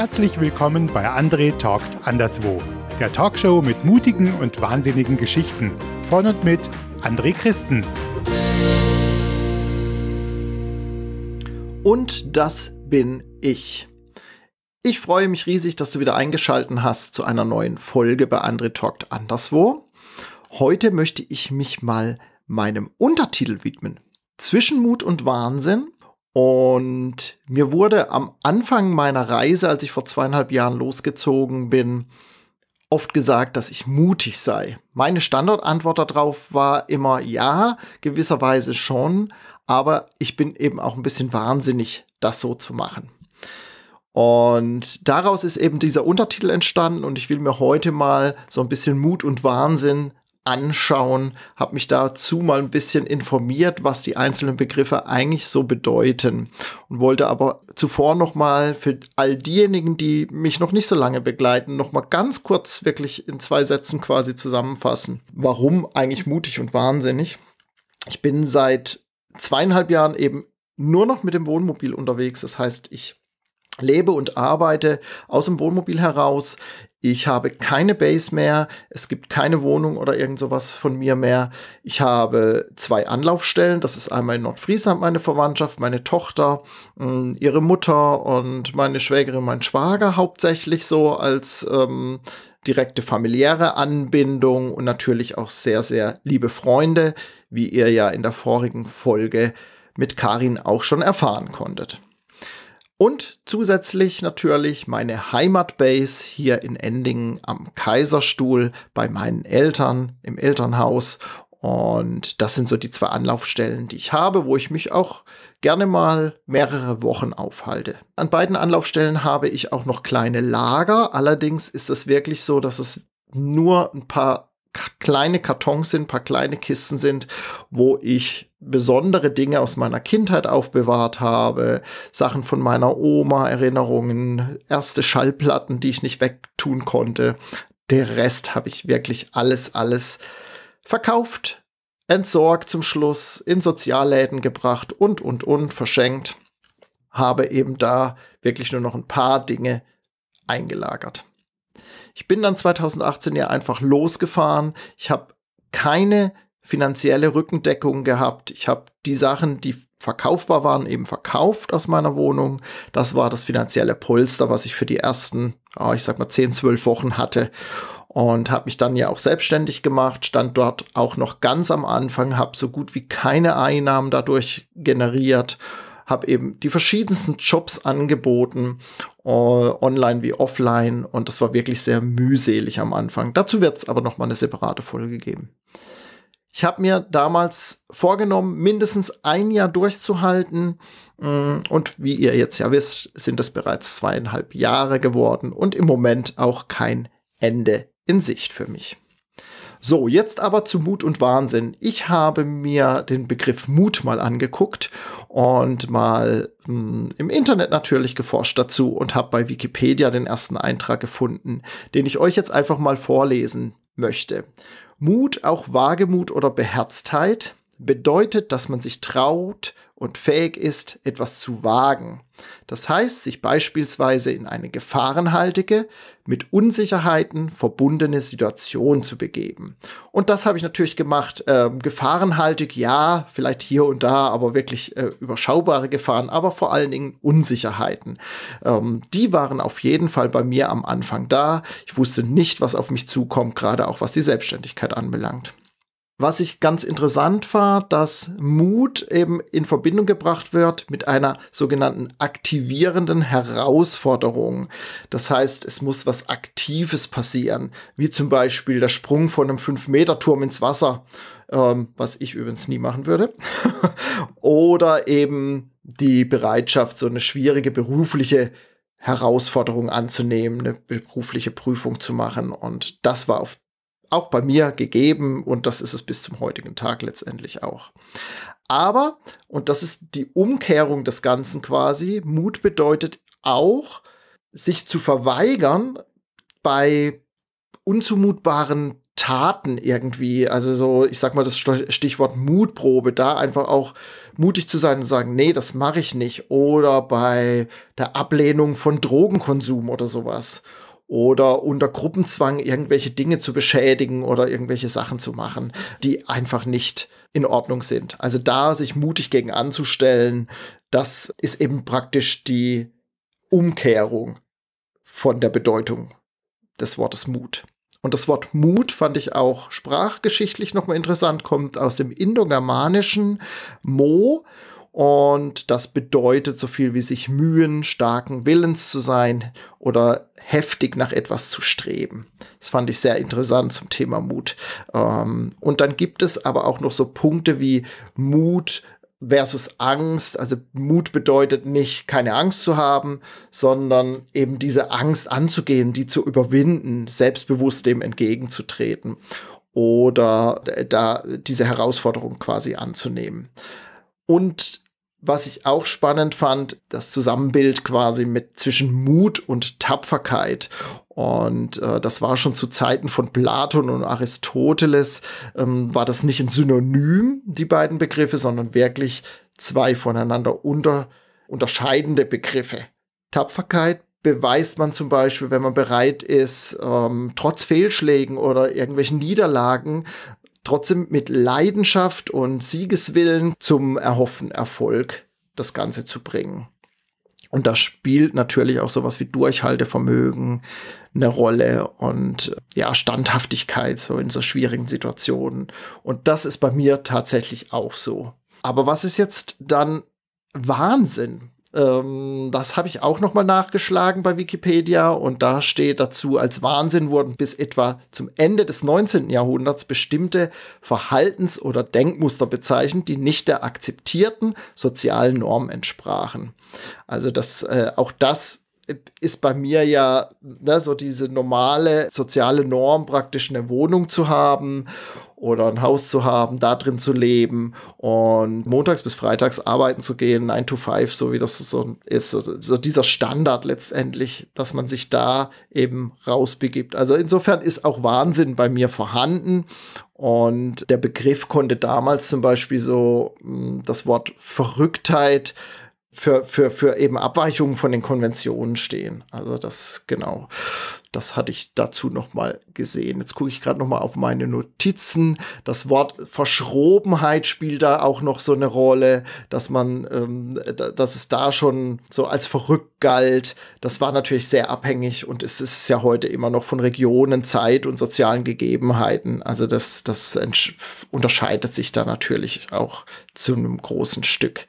Herzlich willkommen bei André Talkt Anderswo, der Talkshow mit mutigen und wahnsinnigen Geschichten. Von und mit André Christen. Und das bin ich. Ich freue mich riesig, dass du wieder eingeschaltet hast zu einer neuen Folge bei André Talkt Anderswo. Heute möchte ich mich mal meinem Untertitel widmen. Zwischenmut und Wahnsinn und mir wurde am Anfang meiner Reise, als ich vor zweieinhalb Jahren losgezogen bin, oft gesagt, dass ich mutig sei. Meine Standardantwort darauf war immer ja, gewisserweise schon, aber ich bin eben auch ein bisschen wahnsinnig, das so zu machen. Und daraus ist eben dieser Untertitel entstanden und ich will mir heute mal so ein bisschen Mut und Wahnsinn anschauen, habe mich dazu mal ein bisschen informiert, was die einzelnen Begriffe eigentlich so bedeuten und wollte aber zuvor noch mal für all diejenigen, die mich noch nicht so lange begleiten, noch mal ganz kurz wirklich in zwei Sätzen quasi zusammenfassen, warum eigentlich mutig und wahnsinnig. Ich bin seit zweieinhalb Jahren eben nur noch mit dem Wohnmobil unterwegs. Das heißt, ich lebe und arbeite aus dem Wohnmobil heraus. Ich habe keine Base mehr. Es gibt keine Wohnung oder irgend sowas von mir mehr. Ich habe zwei Anlaufstellen. Das ist einmal in Nordfriesland meine Verwandtschaft, meine Tochter, mm, ihre Mutter und meine Schwägerin, mein Schwager hauptsächlich so als ähm, direkte familiäre Anbindung und natürlich auch sehr, sehr liebe Freunde, wie ihr ja in der vorigen Folge mit Karin auch schon erfahren konntet. Und zusätzlich natürlich meine Heimatbase hier in Endingen am Kaiserstuhl bei meinen Eltern im Elternhaus. Und das sind so die zwei Anlaufstellen, die ich habe, wo ich mich auch gerne mal mehrere Wochen aufhalte. An beiden Anlaufstellen habe ich auch noch kleine Lager. Allerdings ist es wirklich so, dass es nur ein paar kleine Kartons sind, paar kleine Kisten sind, wo ich besondere Dinge aus meiner Kindheit aufbewahrt habe, Sachen von meiner Oma, Erinnerungen, erste Schallplatten, die ich nicht wegtun konnte. Der Rest habe ich wirklich alles, alles verkauft, entsorgt zum Schluss, in Sozialläden gebracht und, und, und, verschenkt. Habe eben da wirklich nur noch ein paar Dinge eingelagert. Ich bin dann 2018 ja einfach losgefahren. Ich habe keine finanzielle Rückendeckung gehabt. Ich habe die Sachen, die verkaufbar waren, eben verkauft aus meiner Wohnung. Das war das finanzielle Polster, was ich für die ersten, oh, ich sag mal, 10, 12 Wochen hatte. Und habe mich dann ja auch selbstständig gemacht, stand dort auch noch ganz am Anfang, habe so gut wie keine Einnahmen dadurch generiert, habe eben die verschiedensten Jobs angeboten äh, online wie offline und das war wirklich sehr mühselig am Anfang. Dazu wird es aber nochmal eine separate Folge geben. Ich habe mir damals vorgenommen, mindestens ein Jahr durchzuhalten. Mm, und wie ihr jetzt ja wisst, sind es bereits zweieinhalb Jahre geworden und im Moment auch kein Ende in Sicht für mich. So, jetzt aber zu Mut und Wahnsinn. Ich habe mir den Begriff Mut mal angeguckt und mal mh, hm, im Internet natürlich geforscht dazu und habe bei Wikipedia den ersten Eintrag gefunden, den ich euch jetzt einfach mal vorlesen möchte. Mut, auch Wagemut oder Beherztheit, bedeutet, dass man sich traut und fähig ist, etwas zu wagen. Das heißt, sich beispielsweise in eine gefahrenhaltige, mit Unsicherheiten verbundene Situation zu begeben. Und das habe ich natürlich gemacht. Ähm, gefahrenhaltig, ja, vielleicht hier und da, aber wirklich äh, überschaubare Gefahren, aber vor allen Dingen Unsicherheiten. Ähm, die waren auf jeden Fall bei mir am Anfang da. Ich wusste nicht, was auf mich zukommt, gerade auch was die Selbstständigkeit anbelangt. Was ich ganz interessant war, dass Mut eben in Verbindung gebracht wird mit einer sogenannten aktivierenden Herausforderung. Das heißt, es muss was Aktives passieren, wie zum Beispiel der Sprung von einem 5-Meter-Turm ins Wasser, ähm, was ich übrigens nie machen würde, oder eben die Bereitschaft, so eine schwierige berufliche Herausforderung anzunehmen, eine berufliche Prüfung zu machen. Und das war auf auch bei mir gegeben und das ist es bis zum heutigen Tag letztendlich auch. Aber, und das ist die Umkehrung des Ganzen quasi, Mut bedeutet auch, sich zu verweigern bei unzumutbaren Taten irgendwie, also so, ich sag mal das Stichwort Mutprobe, da einfach auch mutig zu sein und sagen, nee, das mache ich nicht. Oder bei der Ablehnung von Drogenkonsum oder sowas oder unter Gruppenzwang irgendwelche Dinge zu beschädigen oder irgendwelche Sachen zu machen, die einfach nicht in Ordnung sind. Also da sich mutig gegen anzustellen, das ist eben praktisch die Umkehrung von der Bedeutung des Wortes Mut. Und das Wort Mut fand ich auch sprachgeschichtlich nochmal interessant, kommt aus dem Indogermanischen Mo und das bedeutet so viel wie sich mühen, starken Willens zu sein oder heftig nach etwas zu streben. Das fand ich sehr interessant zum Thema Mut. Ähm, und dann gibt es aber auch noch so Punkte wie Mut versus Angst. Also Mut bedeutet nicht, keine Angst zu haben, sondern eben diese Angst anzugehen, die zu überwinden, selbstbewusst dem entgegenzutreten oder da diese Herausforderung quasi anzunehmen. Und was ich auch spannend fand, das Zusammenbild quasi mit zwischen Mut und Tapferkeit. Und äh, das war schon zu Zeiten von Platon und Aristoteles, ähm, war das nicht ein Synonym, die beiden Begriffe, sondern wirklich zwei voneinander unter, unterscheidende Begriffe. Tapferkeit beweist man zum Beispiel, wenn man bereit ist, ähm, trotz Fehlschlägen oder irgendwelchen Niederlagen trotzdem mit Leidenschaft und Siegeswillen zum erhofften Erfolg das Ganze zu bringen. Und da spielt natürlich auch sowas wie Durchhaltevermögen eine Rolle und ja, Standhaftigkeit so in so schwierigen Situationen. Und das ist bei mir tatsächlich auch so. Aber was ist jetzt dann Wahnsinn? Ähm, das habe ich auch nochmal nachgeschlagen bei Wikipedia und da steht dazu, als Wahnsinn wurden bis etwa zum Ende des 19. Jahrhunderts bestimmte Verhaltens- oder Denkmuster bezeichnet, die nicht der akzeptierten sozialen Norm entsprachen. Also das, äh, auch das ist bei mir ja ne, so diese normale soziale Norm, praktisch eine Wohnung zu haben oder ein Haus zu haben, da drin zu leben und montags bis freitags arbeiten zu gehen, 9 to 5, so wie das so ist, so, so dieser Standard letztendlich, dass man sich da eben rausbegibt. Also insofern ist auch Wahnsinn bei mir vorhanden und der Begriff konnte damals zum Beispiel so hm, das Wort Verrücktheit für, für, für eben Abweichungen von den Konventionen stehen. Also das, genau, das hatte ich dazu nochmal gesehen. Jetzt gucke ich gerade nochmal auf meine Notizen. Das Wort Verschrobenheit spielt da auch noch so eine Rolle, dass man, ähm, dass es da schon so als verrückt galt. Das war natürlich sehr abhängig und es ist ja heute immer noch von Regionen, Zeit und sozialen Gegebenheiten. Also das, das unterscheidet sich da natürlich auch zu einem großen Stück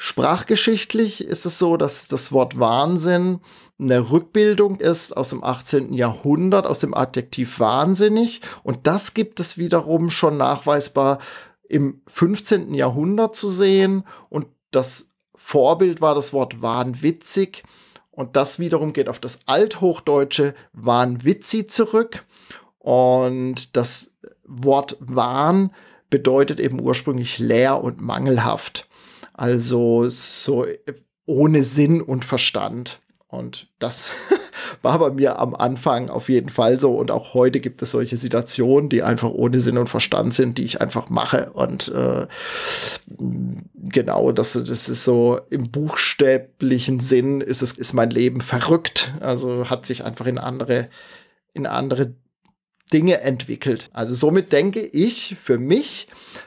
Sprachgeschichtlich ist es so, dass das Wort Wahnsinn eine Rückbildung ist aus dem 18. Jahrhundert, aus dem Adjektiv wahnsinnig. Und das gibt es wiederum schon nachweisbar im 15. Jahrhundert zu sehen. Und das Vorbild war das Wort wahnwitzig. Und das wiederum geht auf das althochdeutsche wahnwitzi zurück. Und das Wort wahn bedeutet eben ursprünglich leer und mangelhaft. Also so äh, ohne Sinn und Verstand. Und das war bei mir am Anfang auf jeden Fall so. Und auch heute gibt es solche Situationen, die einfach ohne Sinn und Verstand sind, die ich einfach mache. Und äh, mm, genau, das, das ist so im buchstäblichen Sinn ist es, ist mein Leben verrückt. Also hat sich einfach in andere, in andere Dinge entwickelt. Also somit denke ich, für mich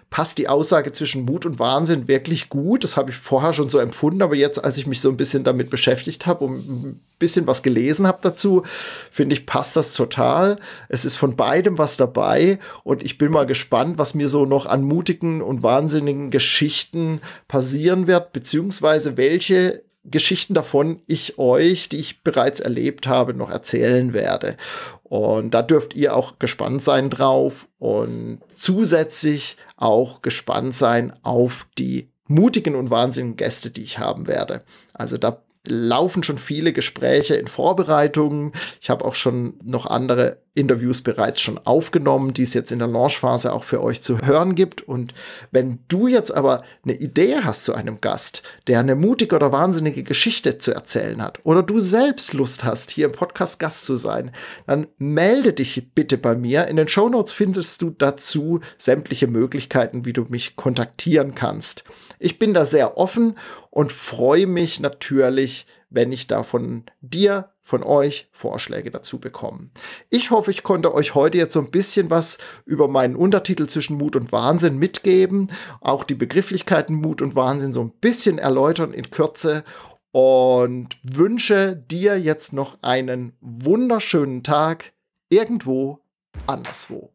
passt die Aussage zwischen Mut und Wahnsinn wirklich gut. Das habe ich vorher schon so empfunden, aber jetzt, als ich mich so ein bisschen damit beschäftigt habe und ein bisschen was gelesen habe dazu, finde ich, passt das total. Es ist von beidem was dabei und ich bin mal gespannt, was mir so noch an mutigen und wahnsinnigen Geschichten passieren wird, beziehungsweise welche Geschichten davon ich euch, die ich bereits erlebt habe, noch erzählen werde. Und da dürft ihr auch gespannt sein drauf und zusätzlich auch gespannt sein auf die mutigen und wahnsinnigen Gäste, die ich haben werde. Also da laufen schon viele Gespräche in Vorbereitungen. Ich habe auch schon noch andere Interviews bereits schon aufgenommen, die es jetzt in der Launchphase auch für euch zu hören gibt. Und wenn du jetzt aber eine Idee hast zu einem Gast, der eine mutige oder wahnsinnige Geschichte zu erzählen hat, oder du selbst Lust hast, hier im Podcast Gast zu sein, dann melde dich bitte bei mir. In den Show Notes findest du dazu sämtliche Möglichkeiten, wie du mich kontaktieren kannst. Ich bin da sehr offen und freue mich natürlich, wenn ich da von dir, von euch Vorschläge dazu bekomme. Ich hoffe, ich konnte euch heute jetzt so ein bisschen was über meinen Untertitel zwischen Mut und Wahnsinn mitgeben, auch die Begrifflichkeiten Mut und Wahnsinn so ein bisschen erläutern in Kürze und wünsche dir jetzt noch einen wunderschönen Tag irgendwo anderswo.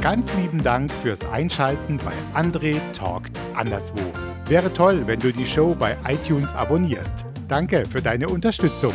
ganz lieben Dank fürs Einschalten bei André Talkt Anderswo. Wäre toll, wenn du die Show bei iTunes abonnierst. Danke für deine Unterstützung.